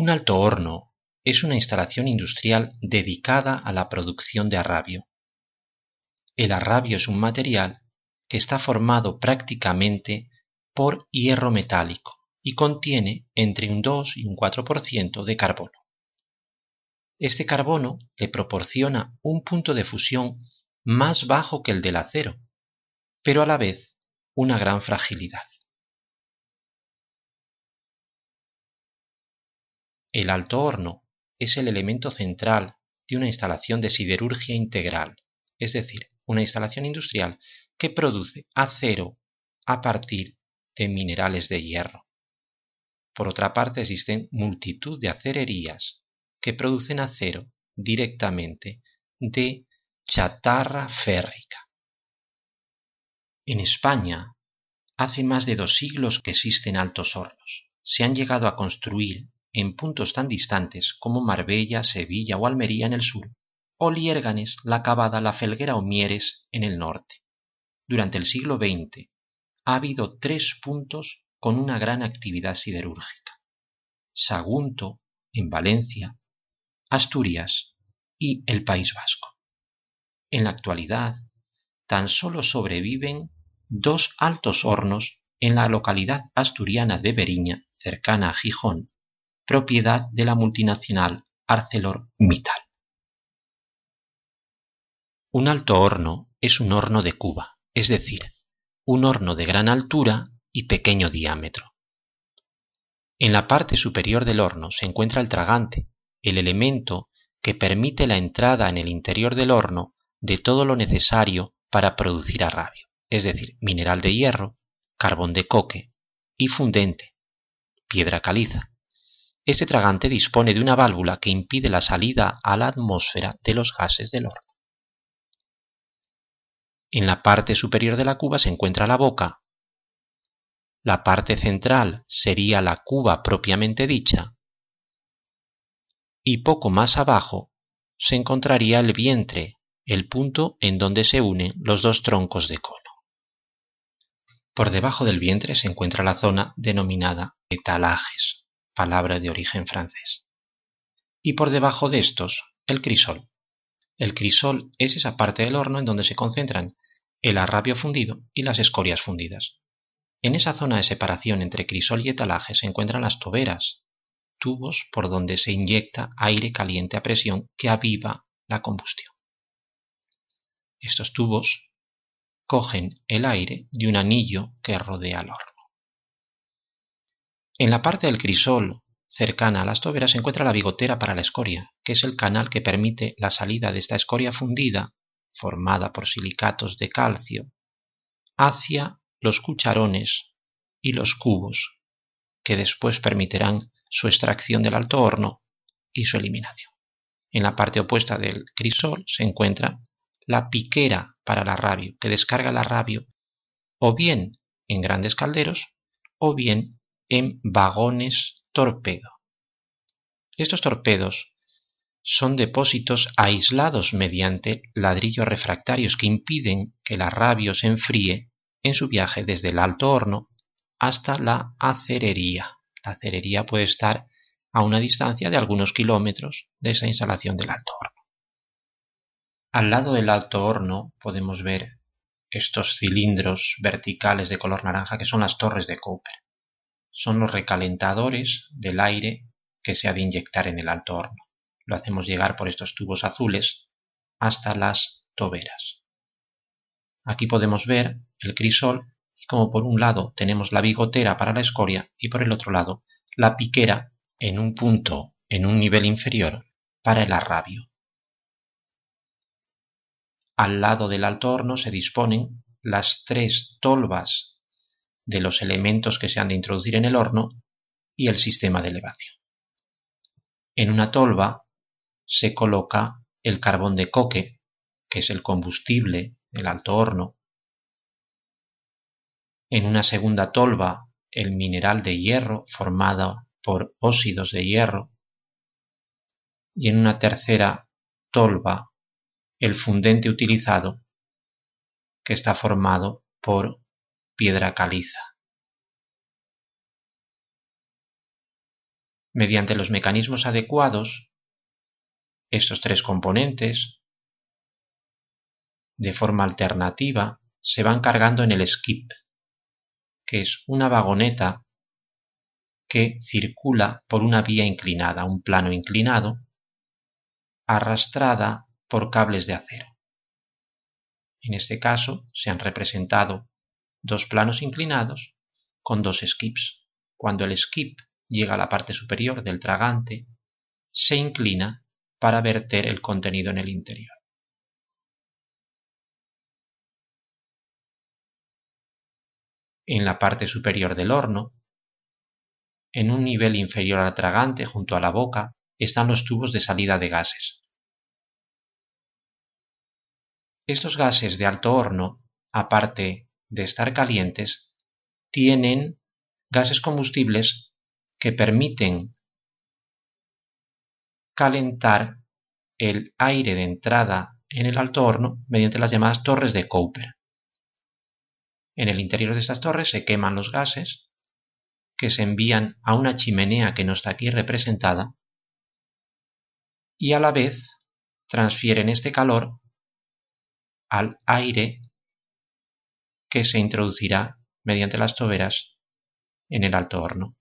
Un alto horno es una instalación industrial dedicada a la producción de arrabio. El arrabio es un material que está formado prácticamente por hierro metálico y contiene entre un 2 y un 4% de carbono. Este carbono le proporciona un punto de fusión más bajo que el del acero, pero a la vez una gran fragilidad. El alto horno es el elemento central de una instalación de siderurgia integral, es decir, una instalación industrial que produce acero a partir de minerales de hierro. Por otra parte, existen multitud de acererías que producen acero directamente de chatarra férrica. En España, hace más de dos siglos que existen altos hornos. Se han llegado a construir en puntos tan distantes como Marbella, Sevilla o Almería en el sur, o Liérganes, La Cabada, La Felguera o Mieres en el norte. Durante el siglo XX ha habido tres puntos con una gran actividad siderúrgica. Sagunto, en Valencia, Asturias y el País Vasco. En la actualidad, tan solo sobreviven dos altos hornos en la localidad asturiana de Beriña, cercana a Gijón, propiedad de la multinacional ArcelorMittal. Un alto horno es un horno de cuba, es decir, un horno de gran altura y pequeño diámetro. En la parte superior del horno se encuentra el tragante, el elemento que permite la entrada en el interior del horno de todo lo necesario para producir arrabio, es decir, mineral de hierro, carbón de coque y fundente, piedra caliza, este tragante dispone de una válvula que impide la salida a la atmósfera de los gases del horno. En la parte superior de la cuba se encuentra la boca. La parte central sería la cuba propiamente dicha. Y poco más abajo se encontraría el vientre, el punto en donde se unen los dos troncos de cono. Por debajo del vientre se encuentra la zona denominada etalajes palabra de origen francés. Y por debajo de estos, el crisol. El crisol es esa parte del horno en donde se concentran el arrabio fundido y las escorias fundidas. En esa zona de separación entre crisol y etalaje se encuentran las toberas, tubos por donde se inyecta aire caliente a presión que aviva la combustión. Estos tubos cogen el aire de un anillo que rodea el horno. En la parte del crisol cercana a las toberas se encuentra la bigotera para la escoria, que es el canal que permite la salida de esta escoria fundida, formada por silicatos de calcio, hacia los cucharones y los cubos, que después permitirán su extracción del alto horno y su eliminación. En la parte opuesta del crisol se encuentra la piquera para la rabio, que descarga la rabio, o bien en grandes calderos o bien en vagones torpedo. Estos torpedos son depósitos aislados mediante ladrillos refractarios que impiden que la rabio se enfríe en su viaje desde el alto horno hasta la acerería. La acerería puede estar a una distancia de algunos kilómetros de esa instalación del alto horno. Al lado del alto horno podemos ver estos cilindros verticales de color naranja que son las torres de Cooper son los recalentadores del aire que se ha de inyectar en el alto horno. Lo hacemos llegar por estos tubos azules hasta las toberas. Aquí podemos ver el crisol y como por un lado tenemos la bigotera para la escoria y por el otro lado la piquera en un punto, en un nivel inferior, para el arrabio. Al lado del alto horno se disponen las tres tolvas de los elementos que se han de introducir en el horno y el sistema de elevación. En una tolva se coloca el carbón de coque, que es el combustible el alto horno. En una segunda tolva, el mineral de hierro formado por óxidos de hierro. Y en una tercera tolva, el fundente utilizado, que está formado por piedra caliza. Mediante los mecanismos adecuados, estos tres componentes, de forma alternativa, se van cargando en el skip, que es una vagoneta que circula por una vía inclinada, un plano inclinado, arrastrada por cables de acero. En este caso se han representado dos planos inclinados con dos skips. Cuando el skip llega a la parte superior del tragante, se inclina para verter el contenido en el interior. En la parte superior del horno, en un nivel inferior al tragante junto a la boca, están los tubos de salida de gases. Estos gases de alto horno, aparte de estar calientes, tienen gases combustibles que permiten calentar el aire de entrada en el alto horno mediante las llamadas torres de Cooper. En el interior de estas torres se queman los gases que se envían a una chimenea que no está aquí representada y a la vez transfieren este calor al aire que se introducirá mediante las toberas en el alto horno.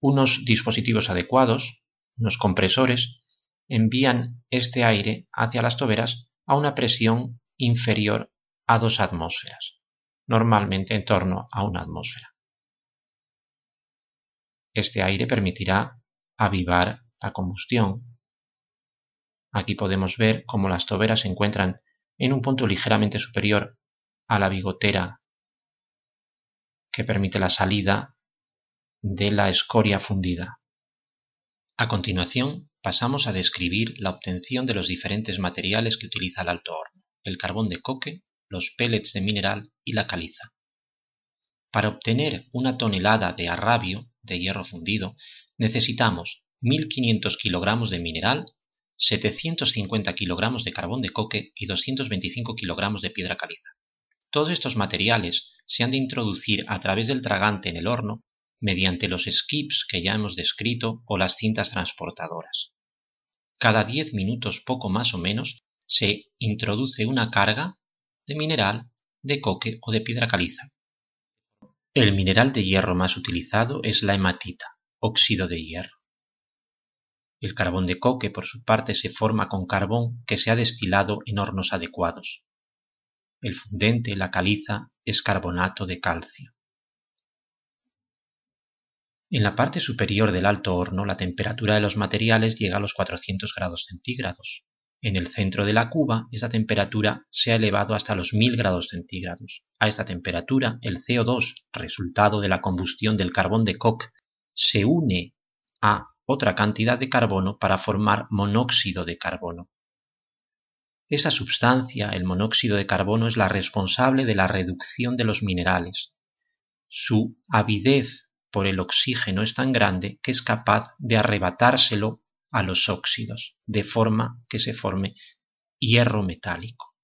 Unos dispositivos adecuados, unos compresores, envían este aire hacia las toberas a una presión inferior a dos atmósferas, normalmente en torno a una atmósfera. Este aire permitirá avivar la combustión. Aquí podemos ver cómo las toberas se encuentran en un punto ligeramente superior a la bigotera que permite la salida de la escoria fundida. A continuación, pasamos a describir la obtención de los diferentes materiales que utiliza el alto horno, el carbón de coque, los pellets de mineral y la caliza. Para obtener una tonelada de arrabio de hierro fundido, necesitamos 1.500 kilogramos de mineral 750 kilogramos de carbón de coque y 225 kilogramos de piedra caliza. Todos estos materiales se han de introducir a través del tragante en el horno mediante los skips que ya hemos descrito o las cintas transportadoras. Cada 10 minutos poco más o menos se introduce una carga de mineral, de coque o de piedra caliza. El mineral de hierro más utilizado es la hematita, óxido de hierro. El carbón de coque por su parte se forma con carbón que se ha destilado en hornos adecuados. El fundente, la caliza, es carbonato de calcio. En la parte superior del alto horno la temperatura de los materiales llega a los 400 grados centígrados. En el centro de la cuba esa temperatura se ha elevado hasta los 1000 grados centígrados. A esta temperatura el CO2, resultado de la combustión del carbón de coque, se une a otra cantidad de carbono para formar monóxido de carbono. Esa sustancia, el monóxido de carbono, es la responsable de la reducción de los minerales. Su avidez por el oxígeno es tan grande que es capaz de arrebatárselo a los óxidos, de forma que se forme hierro metálico.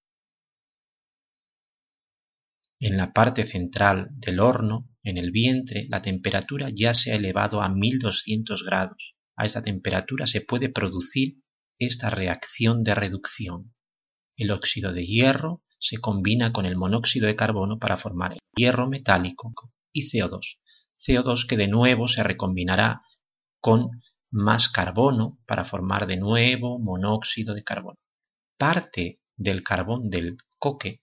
En la parte central del horno, en el vientre, la temperatura ya se ha elevado a 1200 grados. A esta temperatura se puede producir esta reacción de reducción. El óxido de hierro se combina con el monóxido de carbono para formar el hierro metálico y CO2. CO2 que de nuevo se recombinará con más carbono para formar de nuevo monóxido de carbono. Parte del carbón del coque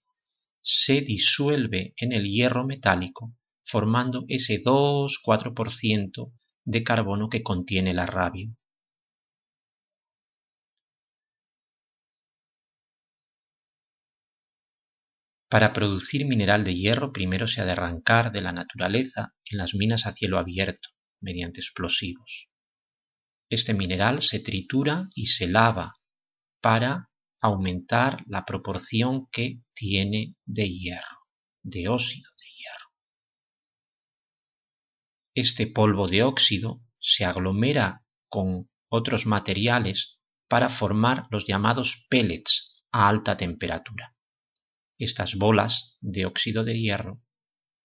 se disuelve en el hierro metálico, formando ese 2-4% de carbono que contiene la rabia. Para producir mineral de hierro primero se ha de arrancar de la naturaleza en las minas a cielo abierto, mediante explosivos. Este mineral se tritura y se lava para aumentar la proporción que tiene de hierro, de óxido de hierro. Este polvo de óxido se aglomera con otros materiales para formar los llamados pellets a alta temperatura. Estas bolas de óxido de hierro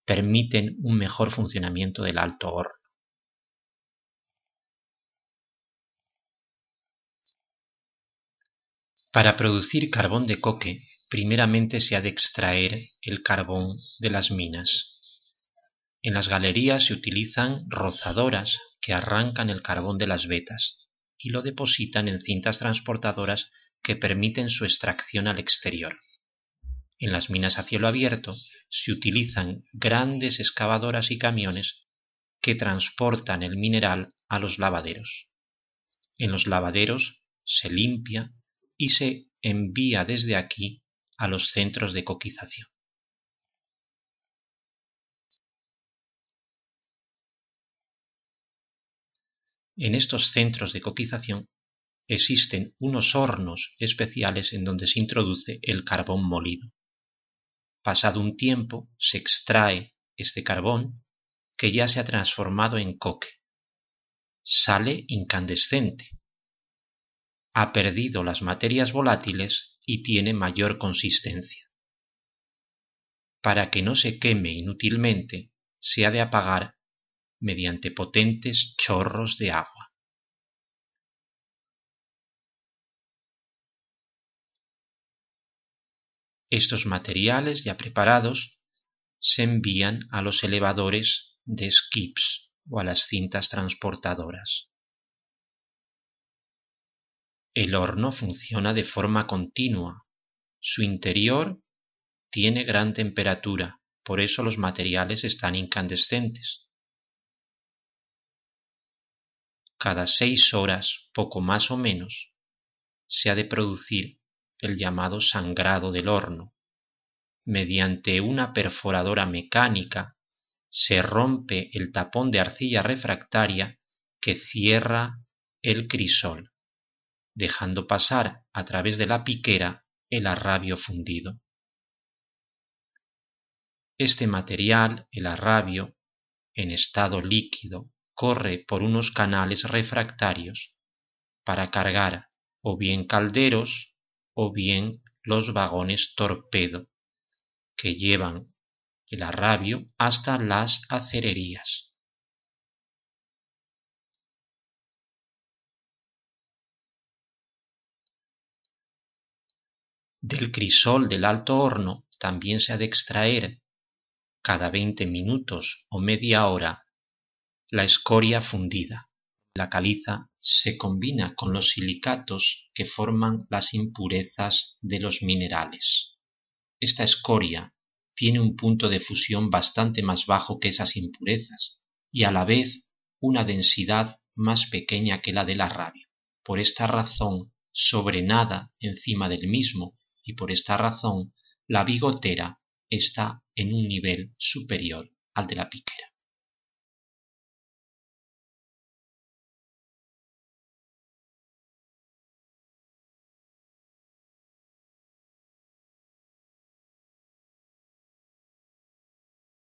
permiten un mejor funcionamiento del alto horno. Para producir carbón de coque, primeramente se ha de extraer el carbón de las minas. En las galerías se utilizan rozadoras que arrancan el carbón de las vetas y lo depositan en cintas transportadoras que permiten su extracción al exterior. En las minas a cielo abierto se utilizan grandes excavadoras y camiones que transportan el mineral a los lavaderos. En los lavaderos se limpia, y se envía desde aquí a los centros de coquización. En estos centros de coquización existen unos hornos especiales en donde se introduce el carbón molido. Pasado un tiempo se extrae este carbón que ya se ha transformado en coque. Sale incandescente, ha perdido las materias volátiles y tiene mayor consistencia. Para que no se queme inútilmente, se ha de apagar mediante potentes chorros de agua. Estos materiales ya preparados se envían a los elevadores de skips o a las cintas transportadoras. El horno funciona de forma continua. Su interior tiene gran temperatura, por eso los materiales están incandescentes. Cada seis horas, poco más o menos, se ha de producir el llamado sangrado del horno. Mediante una perforadora mecánica se rompe el tapón de arcilla refractaria que cierra el crisol dejando pasar a través de la piquera el arrabio fundido. Este material, el arrabio, en estado líquido, corre por unos canales refractarios para cargar o bien calderos o bien los vagones torpedo que llevan el arrabio hasta las acererías. Del crisol del alto horno también se ha de extraer, cada veinte minutos o media hora, la escoria fundida. La caliza se combina con los silicatos que forman las impurezas de los minerales. Esta escoria tiene un punto de fusión bastante más bajo que esas impurezas y a la vez una densidad más pequeña que la del rabia Por esta razón, sobre nada encima del mismo y por esta razón la bigotera está en un nivel superior al de la piquera.